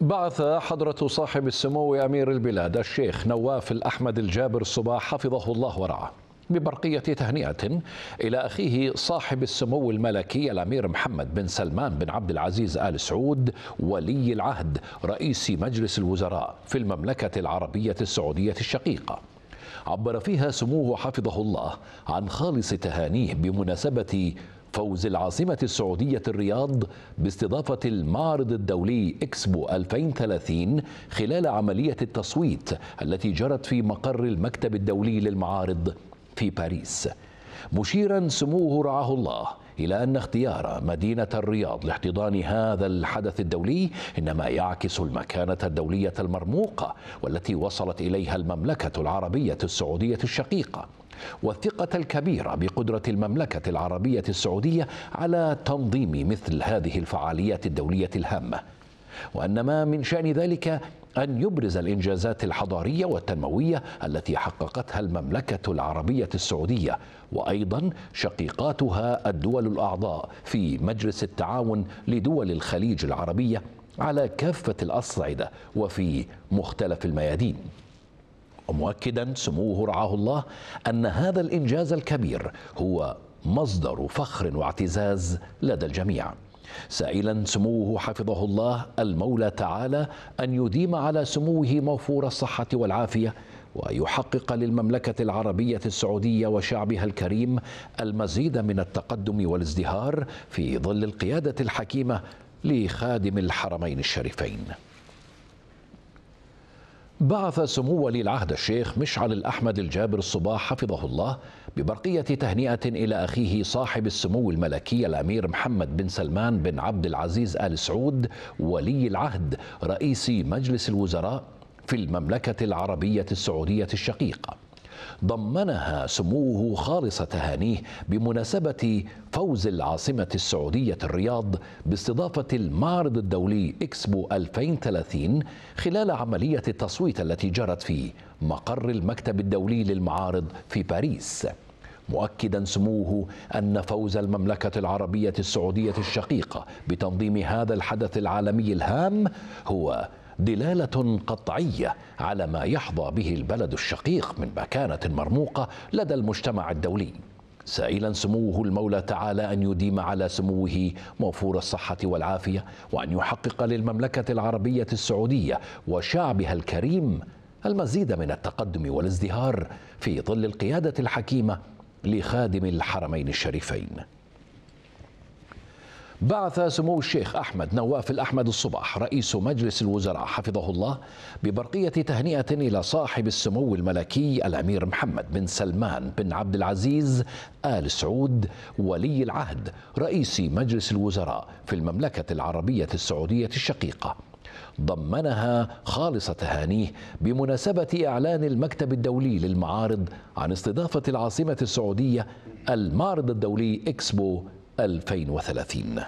بعث حضرة صاحب السمو أمير البلاد الشيخ نواف الأحمد الجابر الصباح حفظه الله ورعاه ببرقية تهنئة إلى أخيه صاحب السمو الملكي الأمير محمد بن سلمان بن عبد العزيز آل سعود ولي العهد رئيس مجلس الوزراء في المملكة العربية السعودية الشقيقة عبر فيها سموه حفظه الله عن خالص تهانيه بمناسبة فوز العاصمة السعودية الرياض باستضافة المعرض الدولي إكسبو 2030 خلال عملية التصويت التي جرت في مقر المكتب الدولي للمعارض في باريس مشيرا سموه رعاه الله إلى أن اختيار مدينة الرياض لاحتضان هذا الحدث الدولي إنما يعكس المكانة الدولية المرموقة والتي وصلت إليها المملكة العربية السعودية الشقيقة والثقة الكبيرة بقدرة المملكة العربية السعودية على تنظيم مثل هذه الفعاليات الدولية الهامة وأن ما من شأن ذلك أن يبرز الإنجازات الحضارية والتنموية التي حققتها المملكة العربية السعودية وأيضا شقيقاتها الدول الأعضاء في مجلس التعاون لدول الخليج العربية على كافة الأصعدة وفي مختلف الميادين ومؤكدا سموه رعاه الله أن هذا الإنجاز الكبير هو مصدر فخر واعتزاز لدى الجميع سائلا سموه حفظه الله المولى تعالى ان يديم على سموه موفور الصحه والعافيه ويحقق للمملكه العربيه السعوديه وشعبها الكريم المزيد من التقدم والازدهار في ظل القياده الحكيمه لخادم الحرمين الشريفين بعث سمو ولي العهد الشيخ مشعل الأحمد الجابر الصباح حفظه الله ببرقية تهنئة إلى أخيه صاحب السمو الملكي الأمير محمد بن سلمان بن عبد العزيز آل سعود ولي العهد رئيس مجلس الوزراء في المملكة العربية السعودية الشقيقة ضمنها سموه خالص تهانيه بمناسبة فوز العاصمة السعودية الرياض باستضافة المعرض الدولي إكسبو 2030 خلال عملية التصويت التي جرت في مقر المكتب الدولي للمعارض في باريس مؤكدا سموه ان فوز المملكه العربيه السعوديه الشقيقه بتنظيم هذا الحدث العالمي الهام هو دلاله قطعيه على ما يحظى به البلد الشقيق من مكانه مرموقه لدى المجتمع الدولي سائلا سموه المولى تعالى ان يديم على سموه موفور الصحه والعافيه وان يحقق للمملكه العربيه السعوديه وشعبها الكريم المزيد من التقدم والازدهار في ظل القياده الحكيمه لخادم الحرمين الشريفين بعث سمو الشيخ أحمد نواف الأحمد الصباح رئيس مجلس الوزراء حفظه الله ببرقية تهنئة إلى صاحب السمو الملكي الأمير محمد بن سلمان بن عبد العزيز آل سعود ولي العهد رئيس مجلس الوزراء في المملكة العربية السعودية الشقيقة ضمنها خالص تهانيه بمناسبة إعلان المكتب الدولي للمعارض عن استضافة العاصمة السعودية المعرض الدولي إكسبو 2030